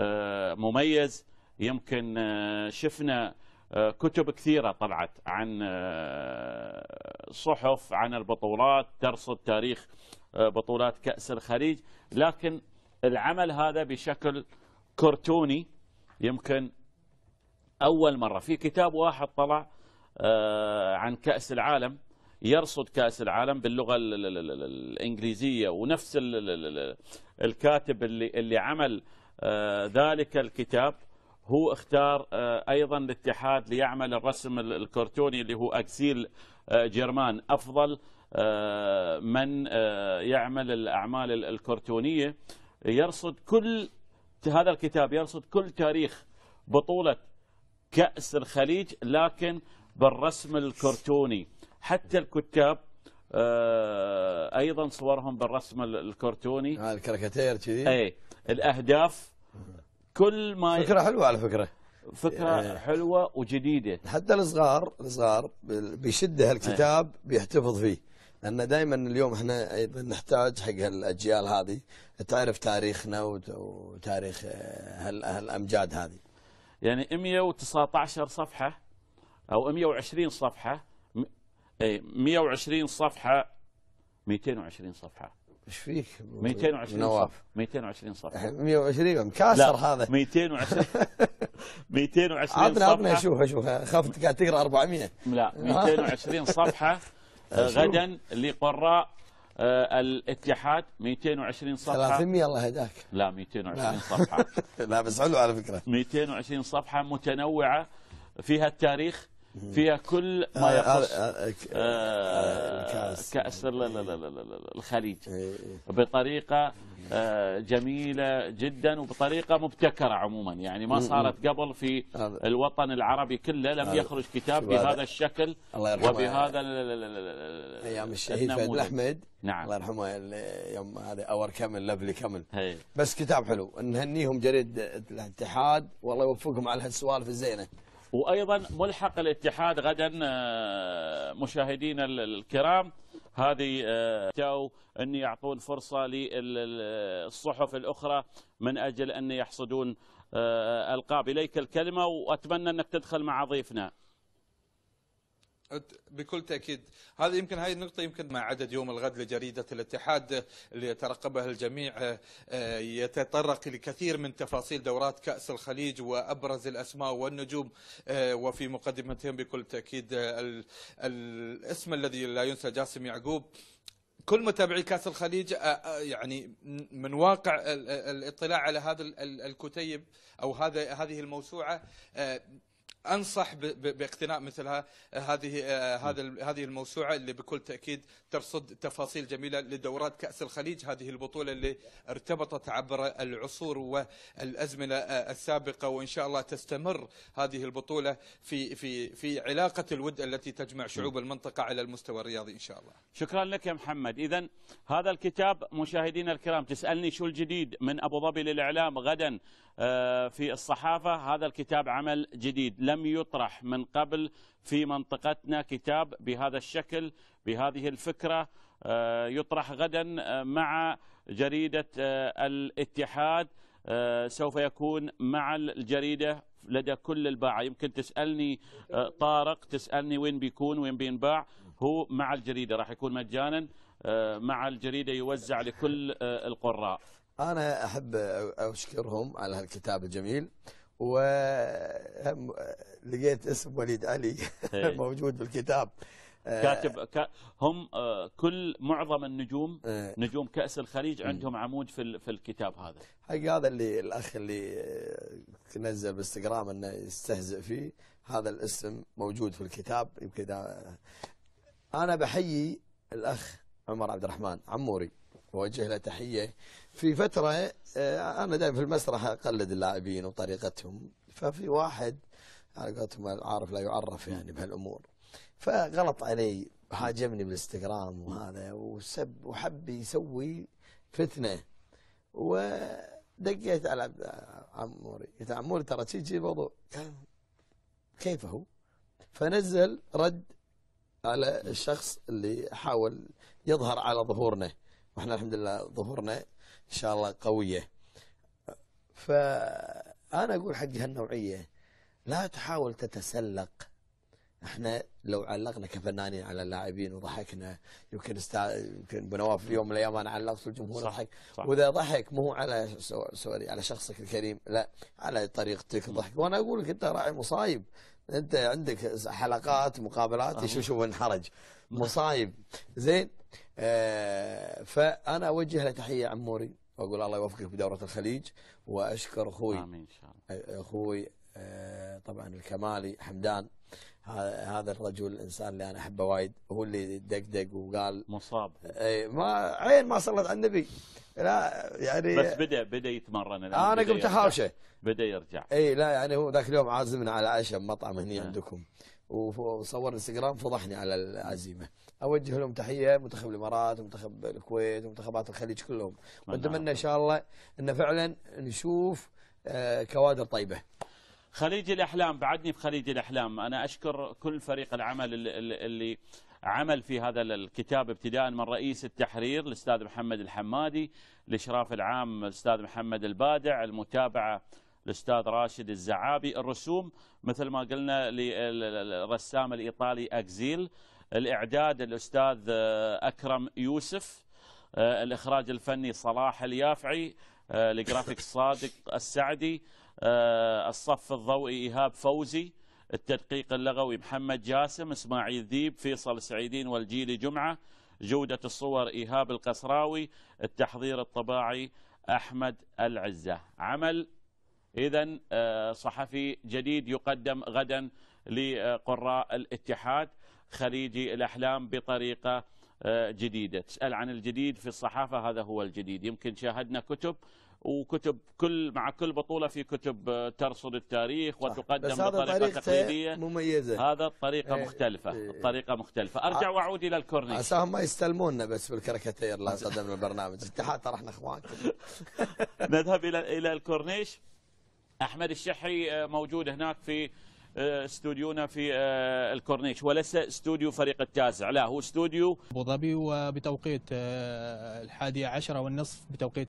آه، مميز يمكن آه، شفنا آه، كتب كثيرة طلعت عن صحف عن البطولات ترصد تاريخ بطولات كأس الخليج لكن العمل هذا بشكل كرتوني يمكن أول مرة في كتاب واحد طلع عن كأس العالم يرصد كاس العالم باللغه الانجليزيه ونفس الكاتب اللي اللي عمل آه، ذلك الكتاب هو اختار آه، ايضا الاتحاد ليعمل الرسم الكرتوني اللي هو اكسيل آه، جرمان افضل من يعمل الاعمال الكرتونيه يرصد كل هذا الكتاب يرصد كل تاريخ بطوله كاس الخليج لكن بالرسم الكرتوني حتى الكتاب آه، ايضا صورهم بالرسم الكرتوني ها الكاريكاتير كذي اي الاهداف كل ما فكره حلوه على فكره فكره إيه. حلوه وجديده حتى الصغار الصغار بيشده الكتاب إيه. بيحتفظ فيه لان دائما اليوم احنا ايضا نحتاج حق الاجيال هذه تعرف تاريخنا وتاريخ آه، هالامجاد هذه يعني 119 صفحه او 120 صفحه 120 إيه، صفحة 220 صفحة ايش فيك؟ 220 نواف 220 صفحة 120 مكاسر هذا 220 220 صفحة عطنا عطنا اشوف اشوف خفت قاعد تقرا 400 لا 220 صفحة غدا لقراء آه، الاتحاد 220 صفحه 300 الله يهداك لا 220 لا. صفحه لا بس حلو على فكره 220 صفحه متنوعه فيها التاريخ فيها كل ما يخص كأس الخليج بطريقة جميلة جدا وبطريقة مبتكرة عموما يعني ما صارت قبل في الوطن العربي كله لم يخرج كتاب بهذا الشكل وبهذا أيام الشهيد فهد الأحمد نعم الله يرحمه يوم هذا اور كامل لفلي كامل بس كتاب حلو نهنيهم جريد الاتحاد والله يوفقهم على هالسوالف الزينه وايضا ملحق الاتحاد غدا آه، مشاهدينا الكرام هذه تو آه، ان يعطون فرصه للصحف الاخرى من اجل ان يحصدون آه، القاب اليك الكلمه واتمنى انك تدخل مع ضيفنا بكل تأكيد هذه يمكن هذه النقطة يمكن مع عدد يوم الغد لجريدة الاتحاد اللي يترقبها الجميع آه، آه، يتطرق لكثير من تفاصيل دورات كأس الخليج وأبرز الأسماء والنجوم آه، وفي مقدمتهم بكل تأكيد الاسم الذي لا ينسى جاسم يعقوب كل متابعي كاس الخليج يعني من واقع الاطلاع على هذا الكتيب او هذا هذه الموسوعه انصح باقتناء مثل هذه آه، هذا هذه الموسوعه اللي بكل تاكيد ترصد تفاصيل جميله لدورات كاس الخليج هذه البطوله اللي ارتبطت عبر العصور والازمنه آه، السابقه وان شاء الله تستمر هذه البطوله في في في علاقه الود التي تجمع شعوب المنطقه على المستوى الرياضي ان شاء الله. شكرا لك يا محمد، اذا هذا الكتاب مشاهدينا الكرام تسالني شو الجديد من ابو ظبي للاعلام غدا آه، في الصحافه هذا الكتاب عمل جديد لا لم يطرح من قبل في منطقتنا كتاب بهذا الشكل بهذه الفكرة آه، يطرح غدا آه، مع جريدة آه، الاتحاد سوف يكون مع الجريدة لدى كل الباعة يمكن تسألني طارق تسألني وين بيكون وين بينباع هو مع الجريدة راح يكون مجانا مع الجريدة يوزع لكل القراء أنا أحب أشكرهم على هالكتاب الجميل ولقيت اسم وليد علي إيه. موجود في الكتاب آه، كاتب هم آه، كل معظم النجوم إيه. نجوم كأس الخليج عندهم عمود في في الكتاب هذا حق هذا اللي الأخ اللي نزل بالانستغرام أنه يستهزئ فيه هذا الاسم موجود في الكتاب يمكن أنا بحيي الأخ عمر عبد الرحمن عموري وجه له تحية في فترة آه، أنا دائما في المسرح أقلد اللاعبين وطريقتهم ففي واحد على قولتهم العارف لا يعرف يعني بهالأمور فغلط علي هاجمني بالانستغرام وهذا وسب وحب يسوي فتنة ودقيت على عموري قلت عموري ترى تجي الموضوع كيف هو فنزل رد على الشخص اللي حاول يظهر على ظهورنا واحنا الحمد لله ظهورنا ان شاء الله قويه فانا اقول حق هالنوعيه لا تحاول تتسلق احنا لو علقنا كفنانين على اللاعبين وضحكنا يمكن استع... يمكن بنواف في يوم من الايام انا علقت الجمهور ضحك واذا ضحك مو على سوري على شخصك الكريم لا على طريقتك ضحك وانا اقول لك انت راعي مصايب انت عندك حلقات مقابلات شو شو انحرج مصايب زين آه فانا اوجه له تحيه عموري واقول الله يوفقك بدوره الخليج واشكر اخوي امين ان شاء الله اخوي آه، طبعا الكمالي حمدان هذا الرجل الانسان اللي انا احبه وايد هو اللي دقدق وقال مصاب اي ما عين ما صلت على النبي لا يعني بس بدا بدا يتمرن الان انا قمت احاوشه بدا يرجع اي لا يعني هو ذاك اليوم عازمنا على عشاء بمطعم هني آه. عندكم وصور انستغرام فضحني على العزيمه اوجه لهم تحيه منتخب الامارات ومنتخب الكويت ومنتخبات الخليج كلهم واتمنى ان شاء الله ان فعلا نشوف آه، كوادر طيبه خليج الأحلام بعدني في خليج الأحلام أنا أشكر كل فريق العمل اللي عمل في هذا الكتاب ابتداء من رئيس التحرير الأستاذ محمد الحمادي الإشراف العام الأستاذ محمد البادع المتابعة الأستاذ راشد الزعابي الرسوم مثل ما قلنا للرسام الإيطالي أكزيل الإعداد الأستاذ آه، أكرم يوسف آه، الإخراج الفني صلاح اليافعي آه، الجرافيك صادق السعدي آه، الصف الضوئي إيهاب فوزي التدقيق اللغوي محمد جاسم إسماعيل ذيب فيصل سعيدين والجيلي جمعة جودة الصور إيهاب القصراوي التحضير الطباعي أحمد العزة عمل إذا آه، صحفي جديد يقدم غدا لقراء الاتحاد خليجي الأحلام بطريقة آه، جديدة تسأل عن الجديد في الصحافة هذا هو الجديد يمكن شاهدنا كتب وكتب كل مع كل بطوله في كتب آه، ترصد التاريخ وتقدم بطريقه تقليديه مميزه هذا طريقه ايه مختلفه ايه طريقه مختلفه آه. ارجع واعود الى الكورنيش عساهم ما يستلموننا بس بالكاريكاتير لا صدمنا البرنامج اتحاد ترى احنا اخوان نذهب الى الى الكورنيش احمد الشحي آه، موجود هناك في استوديونا في الكورنيش وليس استوديو فريق التاسع لا هو استوديو ابو ظبي وبتوقيت الحادية عشرة والنصف بتوقيت